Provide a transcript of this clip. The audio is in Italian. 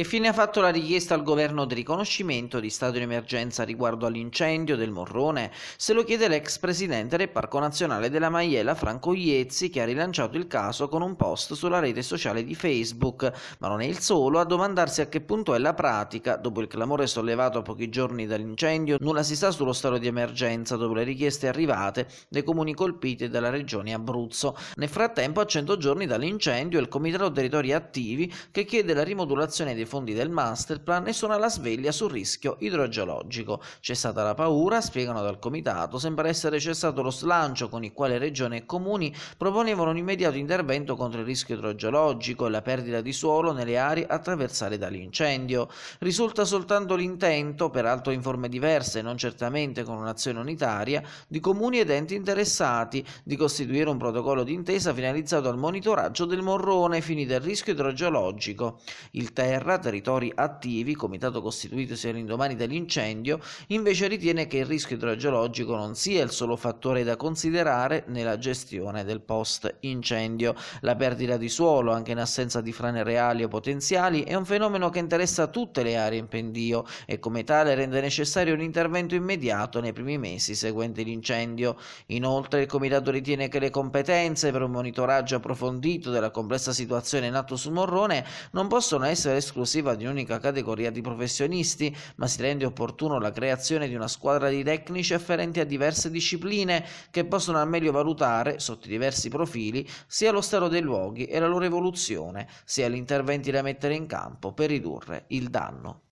Che fine ha fatto la richiesta al governo di riconoscimento di stato di emergenza riguardo all'incendio del Morrone? Se lo chiede l'ex presidente del Parco Nazionale della Maiella Franco Iezzi che ha rilanciato il caso con un post sulla rete sociale di Facebook, ma non è il solo a domandarsi a che punto è la pratica. Dopo il clamore sollevato a pochi giorni dall'incendio, nulla si sa sullo stato di emergenza dopo le richieste arrivate dei comuni colpiti dalla regione Abruzzo. Nel frattempo a 100 giorni dall'incendio il Comitato Territori Attivi che chiede la rimodulazione dei fondi del masterplan e sono alla sveglia sul rischio idrogeologico. C'è stata la paura, spiegano dal comitato, sembra essere cessato lo slancio con il quale regione e comuni proponevano un immediato intervento contro il rischio idrogeologico e la perdita di suolo nelle aree attraversate dall'incendio. Risulta soltanto l'intento, peraltro in forme diverse, non certamente con un'azione unitaria, di comuni ed enti interessati di costituire un protocollo d'intesa finalizzato al monitoraggio del morrone finito il rischio idrogeologico. Il Terra territori attivi, comitato costituitosi all'indomani dell'incendio, invece ritiene che il rischio idrogeologico non sia il solo fattore da considerare nella gestione del post incendio. La perdita di suolo, anche in assenza di frane reali o potenziali, è un fenomeno che interessa tutte le aree in pendio e come tale rende necessario un intervento immediato nei primi mesi seguenti l'incendio. Inoltre il comitato ritiene che le competenze per un monitoraggio approfondito della complessa situazione in atto su Morrone non possono essere escluse esclusiva di un'unica categoria di professionisti, ma si rende opportuno la creazione di una squadra di tecnici afferenti a diverse discipline che possono al meglio valutare, sotto diversi profili, sia lo stato dei luoghi e la loro evoluzione, sia gli interventi da mettere in campo per ridurre il danno.